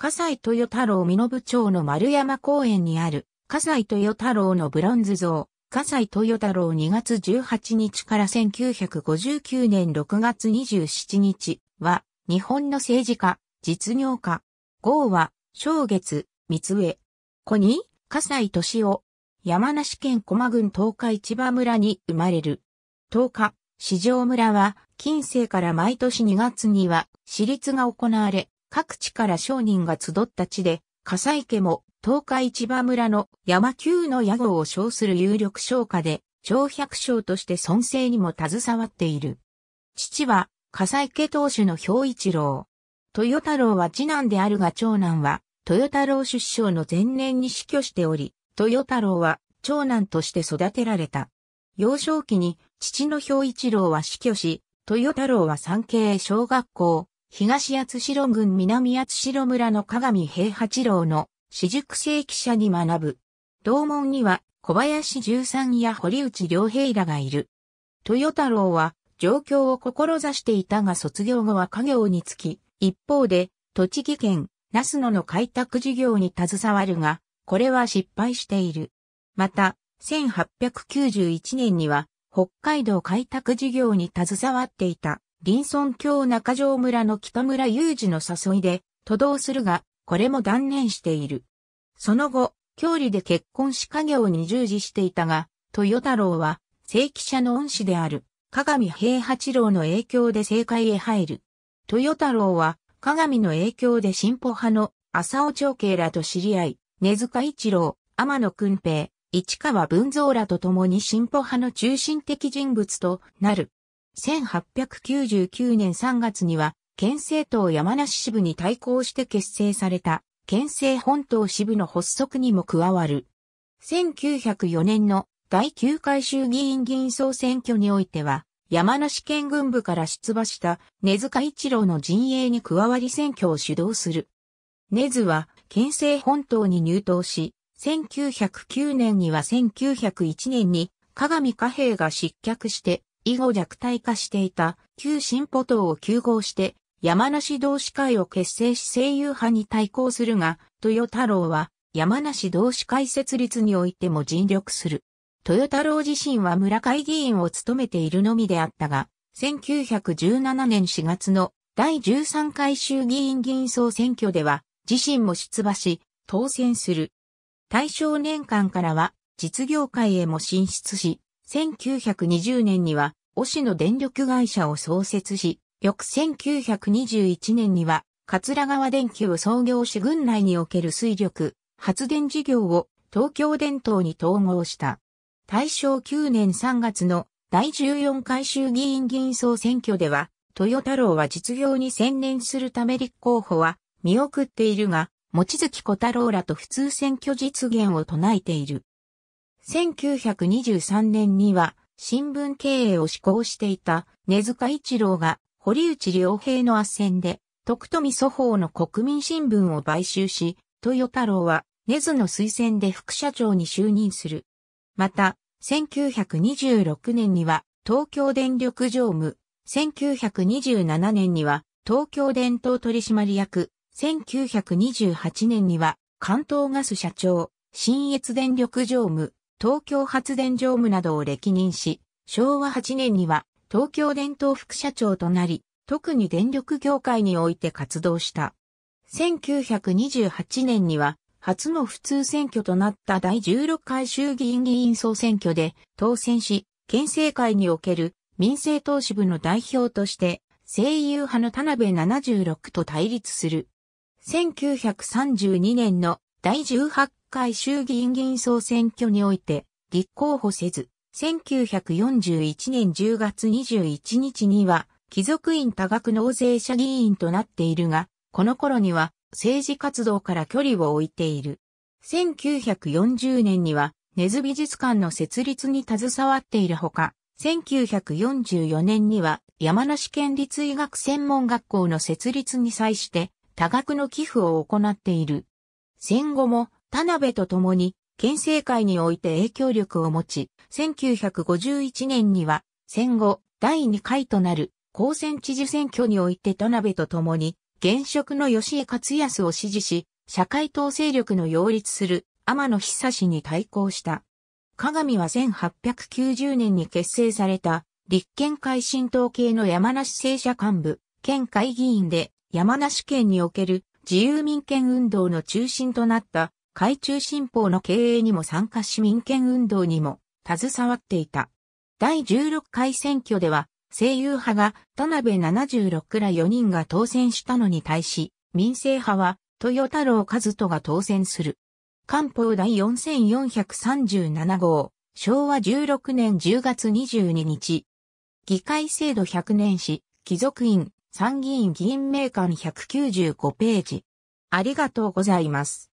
葛西豊太郎身延町の丸山公園にある、葛西豊太郎のブロンズ像、葛西豊太郎2月18日から1959年6月27日は、日本の政治家、実業家。号は、正月、三上。子に、葛西敏夫。山梨県駒郡東海千葉村に生まれる。東海、日、市場村は、近世から毎年2月には、私立が行われ、各地から商人が集った地で、笠池も東海千葉村の山級の屋号を称する有力商家で、長百姓として尊姓にも携わっている。父は、笠池当主の兵一郎。豊太郎は次男であるが長男は、豊太郎出生の前年に死去しており、豊太郎は長男として育てられた。幼少期に父の兵一郎は死去し、豊太郎は産経小学校、東八代郡南八代村の鏡平八郎の私塾正記者に学ぶ。同門には小林十三や堀内良平らがいる。豊太郎は上京を志していたが卒業後は家業につき、一方で栃木県那須野の開拓事業に携わるが、これは失敗している。また、1891年には北海道開拓事業に携わっていた。林村京中条村の北村雄二の誘いで、都道するが、これも断念している。その後、郷里で結婚し家業に従事していたが、豊太郎は、正規者の恩師である、鏡平八郎の影響で政界へ入る。豊太郎は、鏡の影響で進歩派の浅尾長慶らと知り合い、根塚一郎、天野君平、市川文蔵らと共に進歩派の中心的人物となる。1899年3月には、県政党山梨支部に対抗して結成された、県政本島支部の発足にも加わる。1904年の第9回衆議院議員総選挙においては、山梨県軍部から出馬した根塚一郎の陣営に加わり選挙を主導する。根津は県政本島に入党し、1909年には1901年に鏡貨幣が失脚して以後弱体化していた旧進歩党を休合して山梨同志会を結成し声優派に対抗するが、豊太郎は山梨同志会設立においても尽力する。豊太郎自身は村会議員を務めているのみであったが、1917年4月の第13回衆議院議員総選挙では、自身も出馬し、当選する。大正年間からは、実業界へも進出し、1920年には、押の電力会社を創設し、翌1921年には、桂川電機を創業し軍内における水力、発電事業を東京電灯に統合した。大正9年3月の第14回衆議院議員総選挙では、豊太郎は実業に専念するため立候補は見送っているが、望月小太郎らと普通選挙実現を唱えている。1923年には新聞経営を志向していた根塚一郎が堀内良平の圧戦で徳富祖法の国民新聞を買収し、豊太郎は根津の推薦で副社長に就任する。また、1926年には東京電力常務、1927年には東京電灯取締役、1928年には関東ガス社長、新越電力常務、東京発電常務などを歴任し、昭和8年には東京電灯副社長となり、特に電力業界において活動した。1928年には、初の普通選挙となった第16回衆議院議員総選挙で当選し、県政会における民政党支部の代表として、声優派の田辺76と対立する。1932年の第18回衆議院議員総選挙において立候補せず、1941年10月21日には、貴族院多額納税者議員となっているが、この頃には政治活動から距離を置いている。1940年には、根津美術館の設立に携わっているほか、1944年には山梨県立医学専門学校の設立に際して多額の寄付を行っている。戦後も田辺と共に、県政界において影響力を持ち、1951年には、戦後、第2回となる、高専知事選挙において田辺と共に、現職の吉江勝康を支持し、社会党勢力の擁立する天野久氏に対抗した。鏡は1890年に結成された立憲会新党系の山梨政社幹部、県会議員で山梨県における自由民権運動の中心となった海中新報の経営にも参加し民権運動にも携わっていた。第16回選挙では、声優派が田辺76ら4人が当選したのに対し、民生派は豊太郎和人が当選する。官報第4437号、昭和16年10月22日。議会制度100年史、貴族院、参議院議員名鑑195ページ。ありがとうございます。